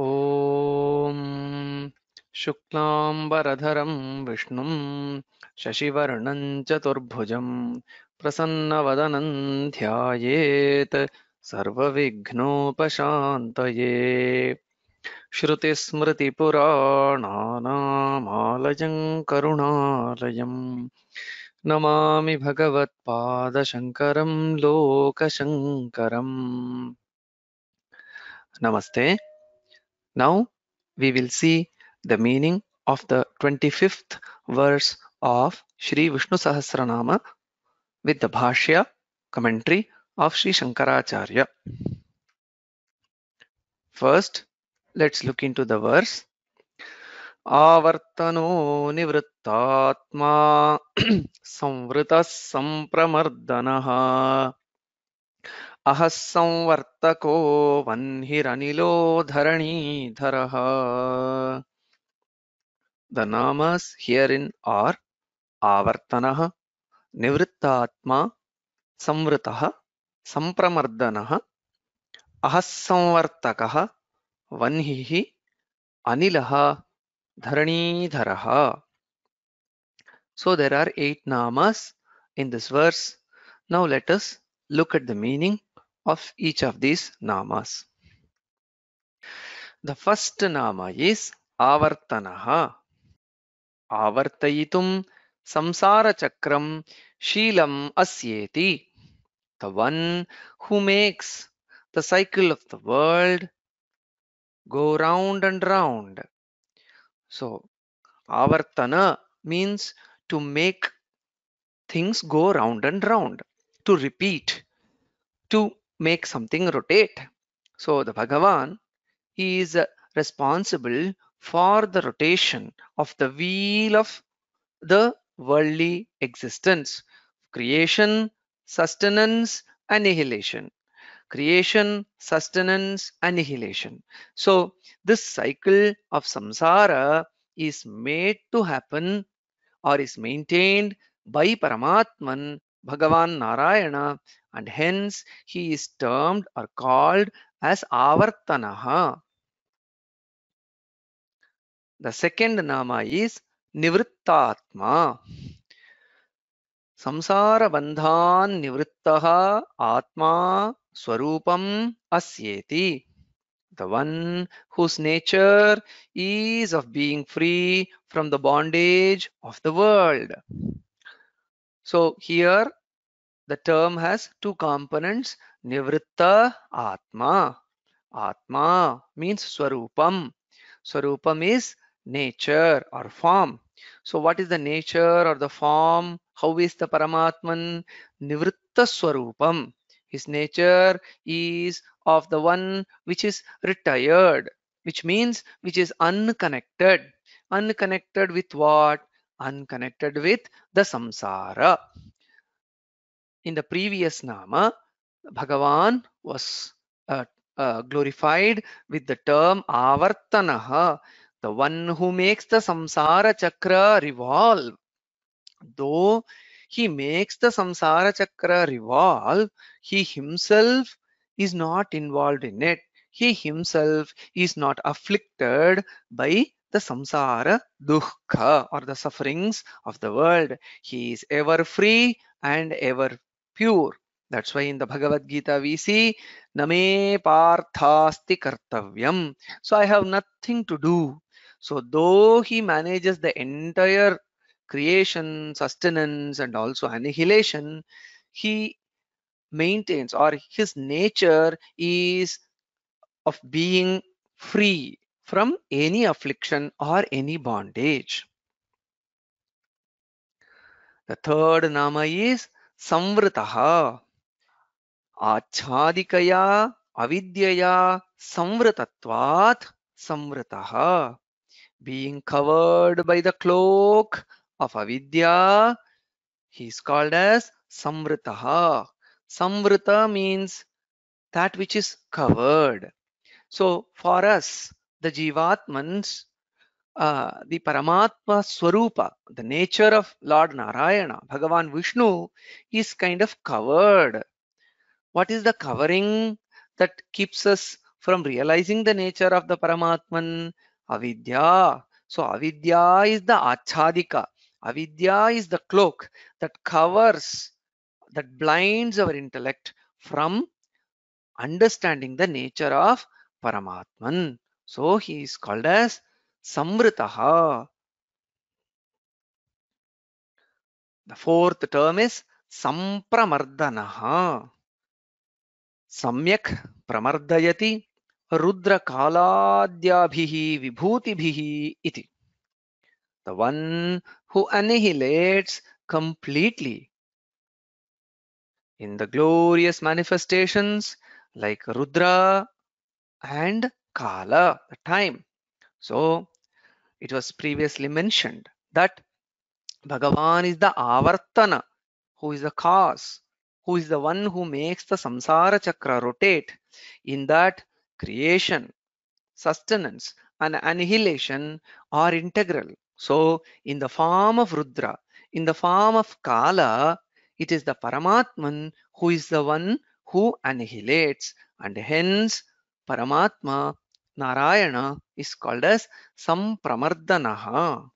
ॐ शुक्लाम्बरधरं विष्णुं शशिवर्णं चतुर्भुजं प्रसन्नवदनं ध्यायेत् सर्वविघ्नोपशान्तये श्रुतिस्मृतिपुराणानामालयं करुणालयम् नमामि भगवत्पादशङ्करं लोकशङ्करम् नमस्ते Now we will see the meaning of the 25th verse of Sri Vishnu Sahasranama with the Bhashya commentary of Sri Shankaracharya. First, let's look into the verse. Avartano निवृत्तात्मा संवृतः सम्प्रमर्दनः अहः संवर्तको वह्निरनिलो धरणीधरः The namas herein are Avartanaha, Nivrittatma, Samvritaha, Sampramardanaha, Ahasamvartakaha, Vanhihi, Anilaha, Dharanidharaha. So there are eight namas in this verse. Now let us look at the meaning of each of these namas. The first nama is Avartanaha. Avartayitum samsara chakram shilam asyeti. The one who makes the cycle of the world go round and round. So, avartana means to make things go round and round, to repeat, to make something rotate. So the Bhagavan is responsible for the rotation of the wheel of the worldly existence, creation, sustenance, annihilation. Creation, sustenance, annihilation. So this cycle of samsara is made to happen or is maintained by Paramatman, Bhagavan Narayana and hence he is termed or called as avartanaha. The second nama is nivrittatma. bandhan निवृत्तः Atma Swarupam Asyeti. the one whose nature is of being free from the bondage of the world. So here the term has two components nivritta atma atma means swarupam swarupam is nature or form so what is the nature or the form how is the paramatman nivritta swarupam his nature is of the one which is retired which means which is unconnected unconnected with what unconnected with the samsara in the previous nama, Bhagavan was uh, uh, glorified with the term Avartanaha, the one who makes the samsara chakra revolve. Though he makes the samsara chakra revolve, he himself is not involved in it. He himself is not afflicted by the samsara dukkha or the sufferings of the world. He is ever free and ever pure. That's why in the Bhagavad Gita we see Name Parthasti Kartavyam. So I have nothing to do. So though he manages the entire creation, sustenance, and also annihilation, he maintains or his nature is of being free from any affliction or any bondage. The third nama is संवृतः आच्छादिकया avidyaya, संवृतत्वात् संवृतः being covered by the cloak of avidya he is called as samritaha samrita means that which is covered so for us the jivatmans uh, the Paramatma Swarupa, the nature of Lord Narayana, Bhagavan Vishnu, is kind of covered. What is the covering that keeps us from realizing the nature of the Paramatman? Avidya. So avidya is the achadika. Avidya is the cloak that covers, that blinds our intellect from understanding the nature of Paramatman. So he is called as samritaha. The fourth term is sampramardanaha. Samyak pramardayati rudra vibhuti vibhutibhihi iti. The one who annihilates completely in the glorious manifestations like Rudra and Kala, the time. So it was previously mentioned that Bhagavan is the Avartana, who is the cause, who is the one who makes the samsara chakra rotate. In that, creation, sustenance, and annihilation are integral. So, in the form of Rudra, in the form of Kala, it is the Paramatman who is the one who annihilates, and hence Paramatma Narayana is called as Sampramardhanaha.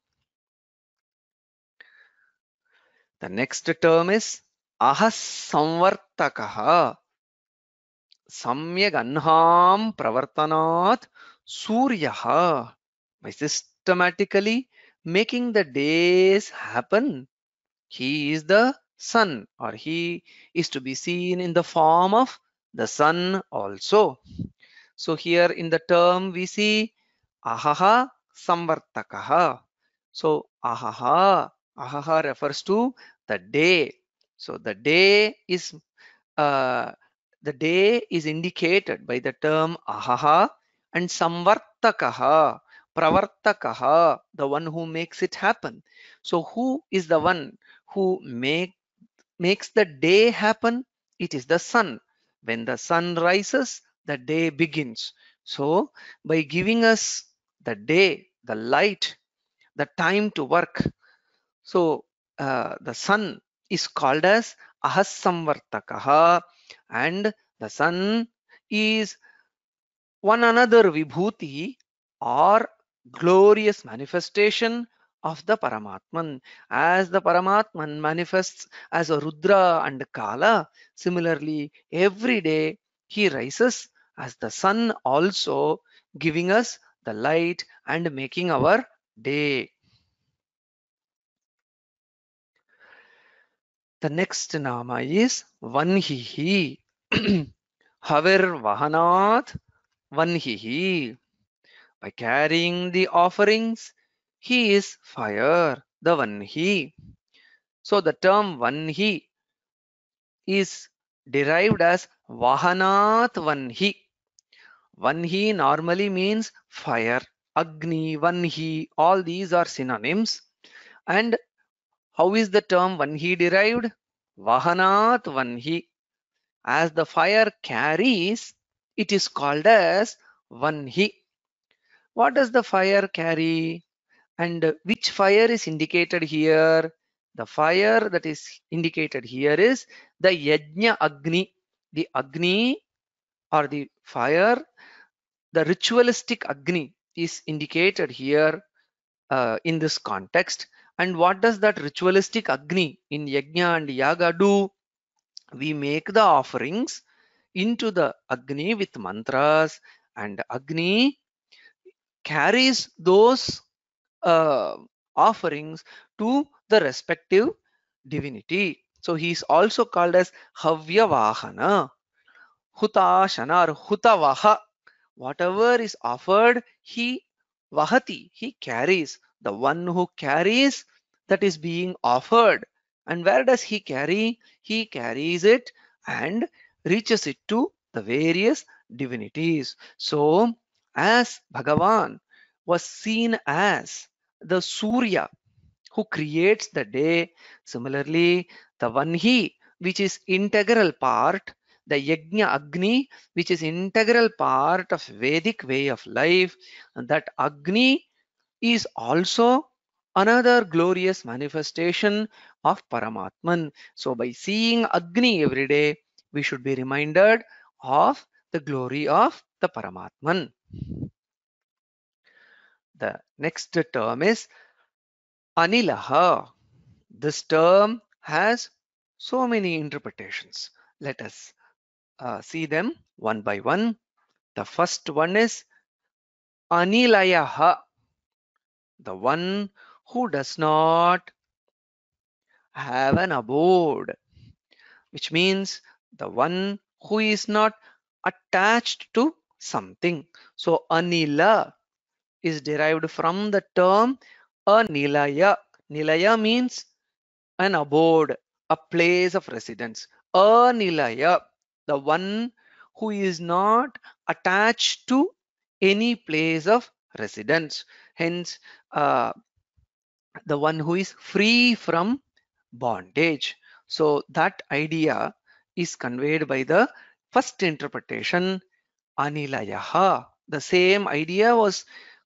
The next term is Ahasamvartakaha. Samyag Anham Pravartanat Suryaha. By systematically making the days happen, he is the sun or he is to be seen in the form of the sun also. So here in the term we see ahaha samvartakaha. So ahaha, ahaha refers to the day. So the day is uh, the day is indicated by the term ahaha and samvartakaha, pravartakaha, the one who makes it happen. So who is the one who make makes the day happen? It is the sun. When the sun rises, the day begins. So by giving us the day, the light, the time to work, so uh, the sun is called as Ahasamvartakaha and the sun is one another vibhuti or glorious manifestation of the Paramatman. As the Paramatman manifests as a Rudra and Kala, similarly, every day he rises as the sun also giving us the light and making our day. The next nama is Vanhihi. Haver Vahanath Vanhihi. By carrying the offerings, he is fire, the Vanhi. So the term Vanhi is derived as Vahanath Vanhi. Vanhi normally means fire. Agni, Vanhi, all these are synonyms. And how is the term Vanhi derived? Vahanat Vanhi. As the fire carries, it is called as Vanhi. What does the fire carry? And which fire is indicated here? The fire that is indicated here is the Yajna Agni. The Agni or the fire, the ritualistic Agni is indicated here uh, in this context. And what does that ritualistic Agni in Yajna and Yaga do? We make the offerings into the Agni with mantras and Agni carries those uh, offerings to the respective divinity. So he is also called as vahana Huta shanar Huta Vaha. Whatever is offered, he Vahati, he carries. The one who carries that is being offered. And where does he carry? He carries it and reaches it to the various divinities. So, as Bhagavan was seen as the Surya who creates the day, similarly, the he, which is integral part the Yajna Agni, which is integral part of Vedic way of life. And that Agni is also another glorious manifestation of Paramatman. So by seeing Agni every day, we should be reminded of the glory of the Paramatman. The next term is Anilaha. This term has so many interpretations. Let us uh, see them one by one. The first one is Anilayaha, the one who does not have an abode, which means the one who is not attached to something. So Anila is derived from the term Anilaya. Nilaya means an abode, a place of residence. Anilaya the one who is not attached to any place of residence hence uh, the one who is free from bondage so that idea is conveyed by the first interpretation anilayaha the same idea was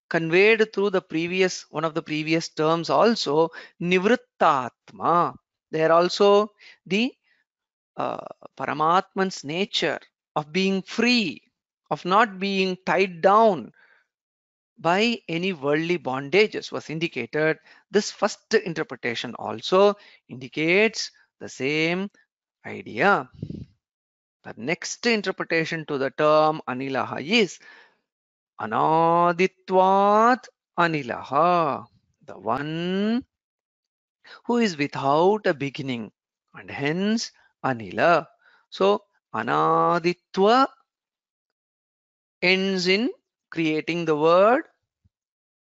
conveyed through the previous one of the previous terms also nivrittatma there also the uh, Paramatman's nature of being free, of not being tied down by any worldly bondages was indicated. This first interpretation also indicates the same idea. The next interpretation to the term anilaha is anaditvat anilaha, the one who is without a beginning and hence anila. So anaditva ends in creating the word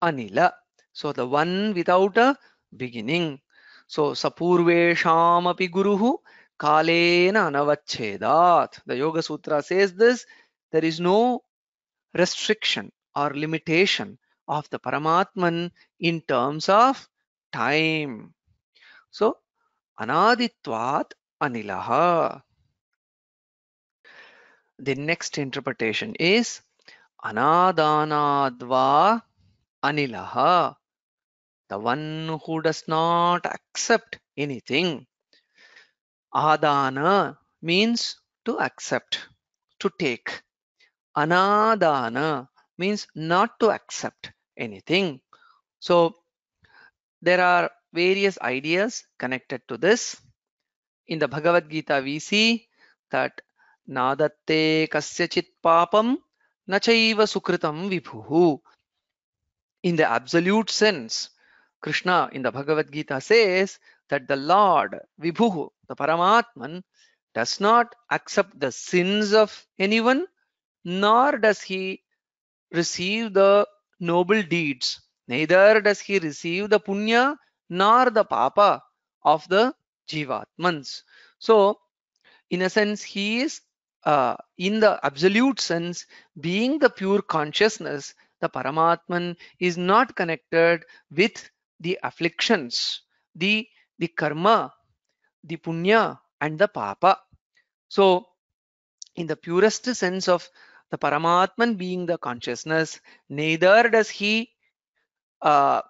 anila. So the one without a beginning. So sapurveshamapi guruhu kalena anavachedat. The Yoga Sutra says this. There is no restriction or limitation of the Paramatman in terms of time. So anaditvat Anilaha. The next interpretation is Anadanadva Anilaha. The one who does not accept anything. Adana means to accept, to take. Anadana means not to accept anything. So there are various ideas connected to this in the Bhagavad Gita, we see that nadatte kasyachit papam nachaiva sukritam vibhu. In the absolute sense, Krishna in the Bhagavad Gita says that the Lord, Vibhu, the Paramatman, does not accept the sins of anyone, nor does he receive the noble deeds, neither does he receive the punya nor the papa of the jivatmans. So in a sense, he is uh, in the absolute sense, being the pure consciousness, the Paramatman is not connected with the afflictions, the, the karma, the punya and the papa. So in the purest sense of the Paramatman being the consciousness, neither does he uh,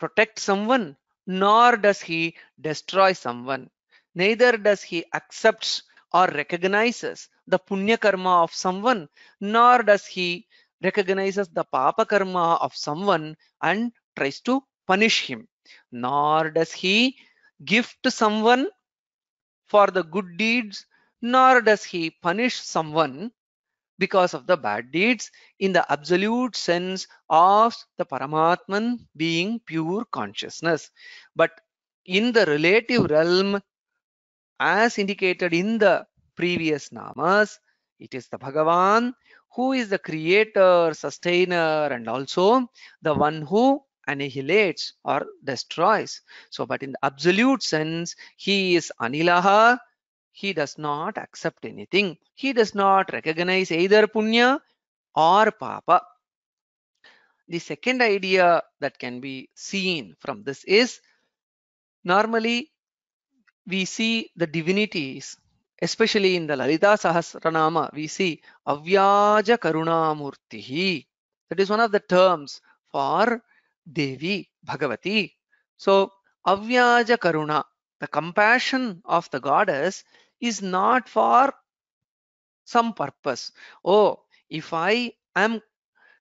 protect someone nor does he destroy someone. Neither does he accepts or recognizes the punya karma of someone, nor does he recognizes the papa karma of someone and tries to punish him. Nor does he give to someone for the good deeds, nor does he punish someone because of the bad deeds in the absolute sense of the Paramatman being pure consciousness. But in the relative realm, as indicated in the previous namas, it is the Bhagavan who is the creator, sustainer, and also the one who annihilates or destroys. So, but in the absolute sense, he is Anilaha, he does not accept anything. He does not recognize either punya or papa. The second idea that can be seen from this is normally we see the divinities, especially in the Lalita Sahasranama, we see Avyaja Karunamurtihi. That is one of the terms for Devi, Bhagavati. So, Avyaja Karuna, the compassion of the goddess is not for some purpose. Oh, if I am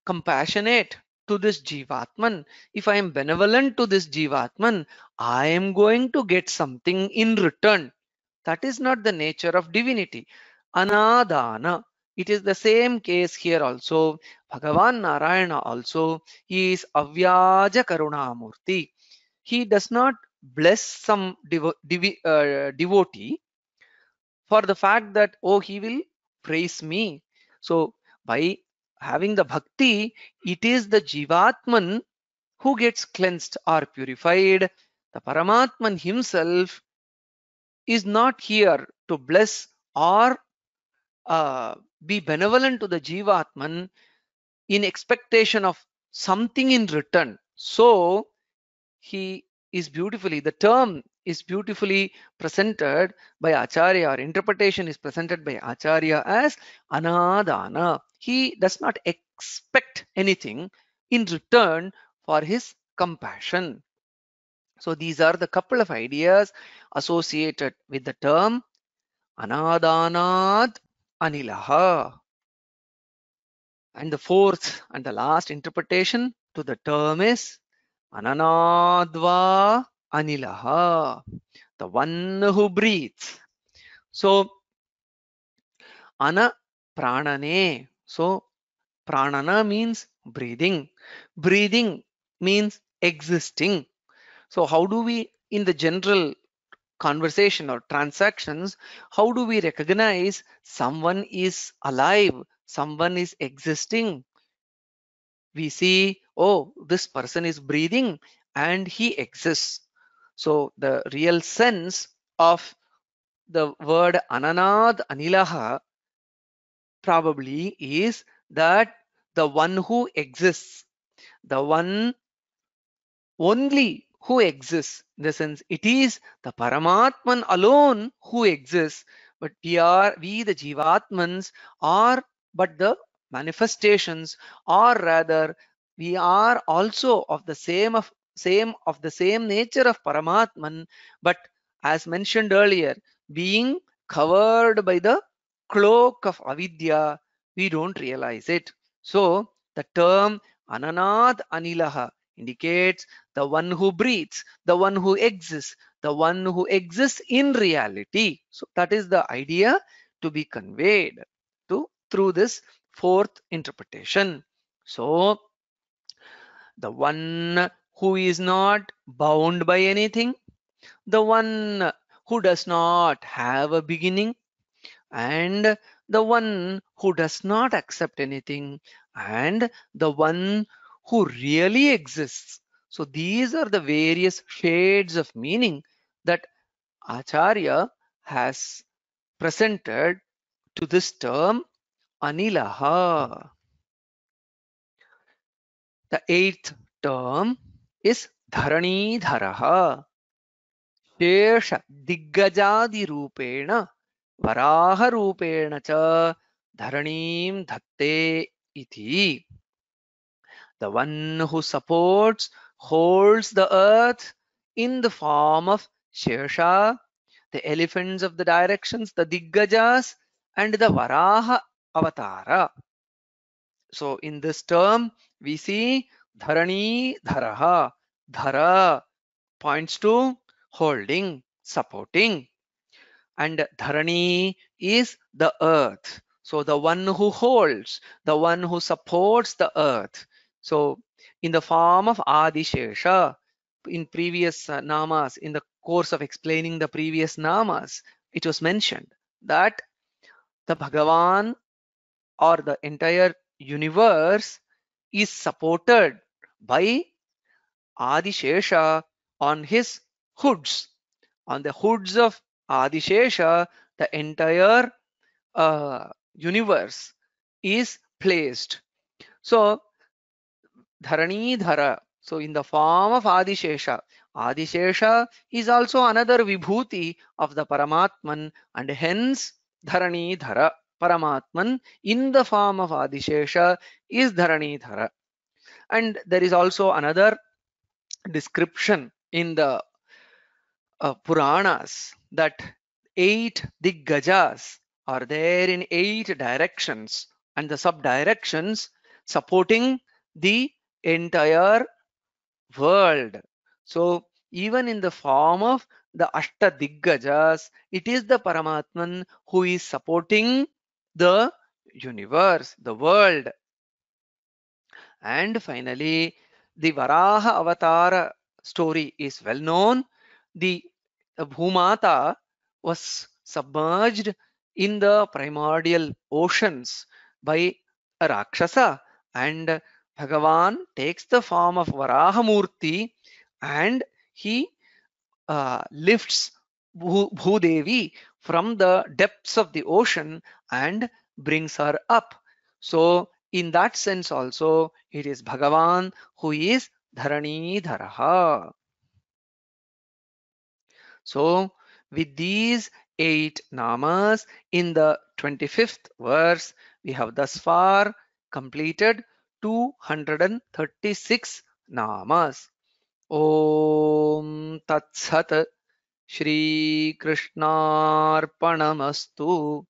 compassionate to this Jivatman, if I am benevolent to this Jivatman, I am going to get something in return. That is not the nature of divinity. Anadana. It is the same case here also. Bhagavan Narayana also he is Avyaja Karunamurti. He does not bless some devo uh, devotee for the fact that oh he will praise me so by having the bhakti it is the jivatman who gets cleansed or purified the paramatman himself is not here to bless or uh, be benevolent to the jivatman in expectation of something in return so he is beautifully the term is beautifully presented by acharya or interpretation is presented by acharya as anadana he does not expect anything in return for his compassion so these are the couple of ideas associated with the term anadanat anilaha and the fourth and the last interpretation to the term is Ananadva Anilaha, the one who breathes. So, Ana Pranane. So, Pranana means breathing. Breathing means existing. So, how do we, in the general conversation or transactions, how do we recognize someone is alive, someone is existing? We see oh this person is breathing and he exists so the real sense of the word ananad anilaha probably is that the one who exists the one only who exists in the sense it is the paramatman alone who exists but we are we the jivatmans are but the manifestations or rather we are also of the same of same of the same nature of Paramatman, but as mentioned earlier, being covered by the cloak of avidya, we don't realize it. So the term Ananad Anilaha indicates the one who breathes, the one who exists, the one who exists in reality. So that is the idea to be conveyed to through this fourth interpretation. So the one who is not bound by anything the one who does not have a beginning and the one who does not accept anything and the one who really exists so these are the various shades of meaning that acharya has presented to this term anilaha the eighth term is Dharanidharaha. शेष दिग्गजादि रूपेण वराह रूपेण cha Dharanim धत्ते iti. the one who supports holds the earth in the form of Shesha, the elephants of the directions, the Diggajas, and the Varaha Avatara. So, in this term, we see dharani dharaha dhara points to holding supporting and dharani is the earth so the one who holds the one who supports the earth so in the form of adishesha in previous uh, namas in the course of explaining the previous namas it was mentioned that the bhagavan or the entire universe is supported by Adishesha on his hoods. On the hoods of Adishesha, the entire uh, universe is placed. So, Dharani Dhara. So, in the form of Adishesha, Adishesha is also another vibhuti of the Paramatman and hence Dharani Dhara. Paramatman in the form of Adishesha is Dharanidhara. And there is also another description in the uh, Puranas that eight Diggajas are there in eight directions and the sub-directions supporting the entire world. So even in the form of the Ashtadiggajas, it is the Paramatman who is supporting the universe, the world. And finally, the Varaha avatar story is well known. The Bhumata was submerged in the primordial oceans by a Rakshasa and Bhagavan takes the form of Varaha Murti, and he uh, lifts Bhudevi from the depths of the ocean and brings her up. So in that sense also, it is Bhagavan who is Dharani Dharaha. So with these eight namas in the 25th verse, we have thus far completed 236 namas. Om Tat Sat Shri Krishna Arpanamastu.